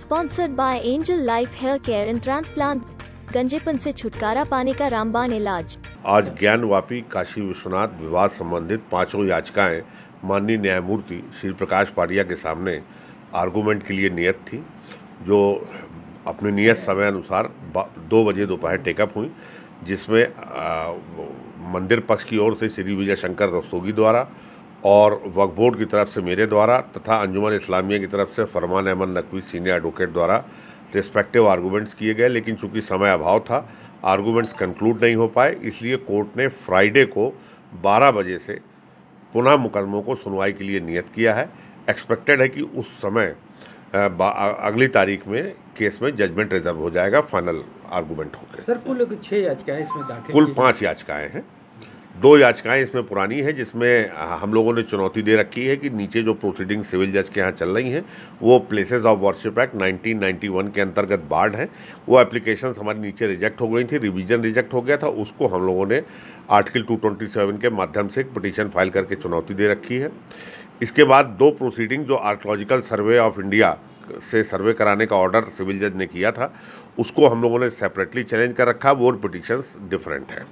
sponsored by angel life hair care and transplant गंजेपन से छुटकारा पाने का रामबान इलाज आज ज्ञान वापी काशी विश्वनाथ विवाद संबंधित पांचों याचिकाएं माननीय न्यायमूर्ति श्री प्रकाश पाड़िया के सामने आर्गूमेंट के लिए नियत थी जो अपने नियत समय अनुसार दो बजे दोपहर टेकअप हुई जिसमें आ, मंदिर पक्ष की ओर से श्री विजय शंकर रस्तोगी द्वारा और वक्फ बोर्ड की तरफ से मेरे द्वारा तथा अंजुमन इस्लामिया की तरफ से फरमान अहमद नकवी सीनियर एडवोकेट द्वारा रिस्पेक्टिव आर्गूमेंट्स किए गए लेकिन चूंकि समय अभाव था आर्गूमेंट्स कंक्लूड नहीं हो पाए इसलिए कोर्ट ने फ्राइडे को 12 बजे से पुनः मुकदमों को सुनवाई के लिए नियत किया है एक्सपेक्टेड है कि उस समय अगली तारीख में केस में जजमेंट रिजर्व हो जाएगा फाइनल आर्गूमेंट होकर सर कुल छः याचिकाएं इसमें कुल पाँच याचिकाएँ हैं दो याचिकाएं इसमें पुरानी हैं जिसमें हम लोगों ने चुनौती दे रखी है कि नीचे जो प्रोसीडिंग सिविल जज के यहाँ चल रही हैं वो प्लेसेस ऑफ वर्शिप एक्ट 1991 के अंतर्गत बाढ़ हैं वो एप्लीकेशन हमारे नीचे रिजेक्ट हो गई थी रिवीजन रिजेक्ट हो गया था उसको हम लोगों ने आर्टिकल 227 के माध्यम से एक पटिशन फाइल करके चुनौती दे रखी है इसके बाद दो प्रोसीडिंग जो आर्कोलॉजिकल सर्वे ऑफ इंडिया से सर्वे कराने का ऑर्डर सिविल जज ने किया था उसको हम लोगों ने सेपरेटली चैलेंज कर रखा वो पिटिशंस डिफरेंट हैं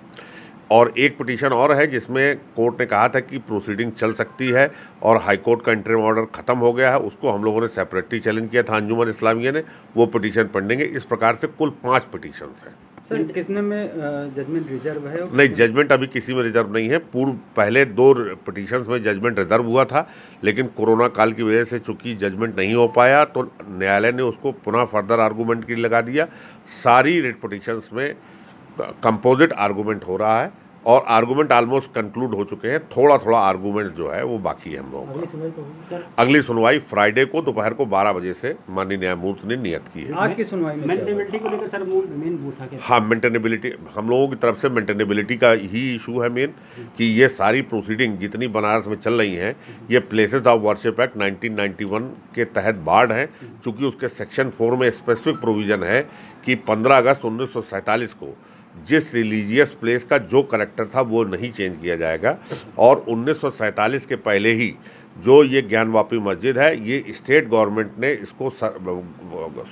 और एक पिटीशन और है जिसमें कोर्ट ने कहा था कि प्रोसीडिंग चल सकती है और हाई कोर्ट का इंटरम ऑर्डर ख़त्म हो गया है उसको हम लोगों ने सेपरेटली चैलेंज किया था अंजुमन इस्लामिया ने वो पिटीशन पढ़ेंगे इस प्रकार से कुल पाँच पिटीशन हैं सर कितने में जजमेंट रिजर्व है नहीं जजमेंट अभी किसी में रिजर्व नहीं है पूर्व पहले दो पिटीशंस में जजमेंट रिजर्व हुआ था लेकिन कोरोना काल की वजह से चूंकि जजमेंट नहीं हो पाया तो न्यायालय ने उसको पुनः फर्दर आर्गूमेंट के लिए लगा दिया सारी रिट पटिशन्स में कंपोजिट आर्गूमेंट हो रहा है और आर्गूमेंट ऑलमोस्ट कंक्लूड हो चुके हैं थोड़ा थोड़ा आर्गूमेंट जो है वो बाकी है हम लोगों का अगली सुनवाई फ्राइडे को दोपहर को 12 बजे से माननीय न्यायमूर्ति ने नियत की है आज की सुनवाई को लेकर सर मेन था क्या हाँ मेंटेनेबिलिटी हम लोगों की तरफ से मेंटेनेबिलिटी का ही इशू है मेन कि ये सारी प्रोसीडिंग जितनी बनारस में चल रही हैं ये places of worship act nineteen के तहत बाढ़ है चूँकि उसके सेक्शन फोर में स्पेसिफिक प्रोविज़न है कि पंद्रह अगस्त उन्नीस को जिस रिलीजियस प्लेस का जो करेक्टर था वो नहीं चेंज किया जाएगा और उन्नीस के पहले ही जो ये ज्ञानवापी मस्जिद है ये स्टेट गवर्नमेंट ने इसको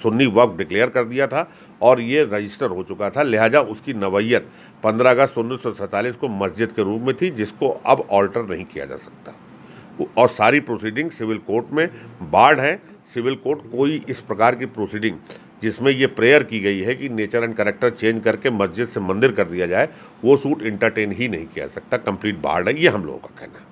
सुन्नी वक्त डिक्लेयर कर दिया था और ये रजिस्टर हो चुका था लिहाजा उसकी नवैयत 15 अगस्त उन्नीस को मस्जिद के रूप में थी जिसको अब ऑल्टर नहीं किया जा सकता और सारी प्रोसीडिंग सिविल कोर्ट में बाढ़ है सिविल कोर्ट कोई इस प्रकार की प्रोसीडिंग जिसमें ये प्रेयर की गई है कि नेचर एंड करेक्टर चेंज करके मस्जिद से मंदिर कर दिया जाए वो सूट इंटरटेन ही नहीं किया सकता कंप्लीट बाढ़ है ये हम लोगों का कहना है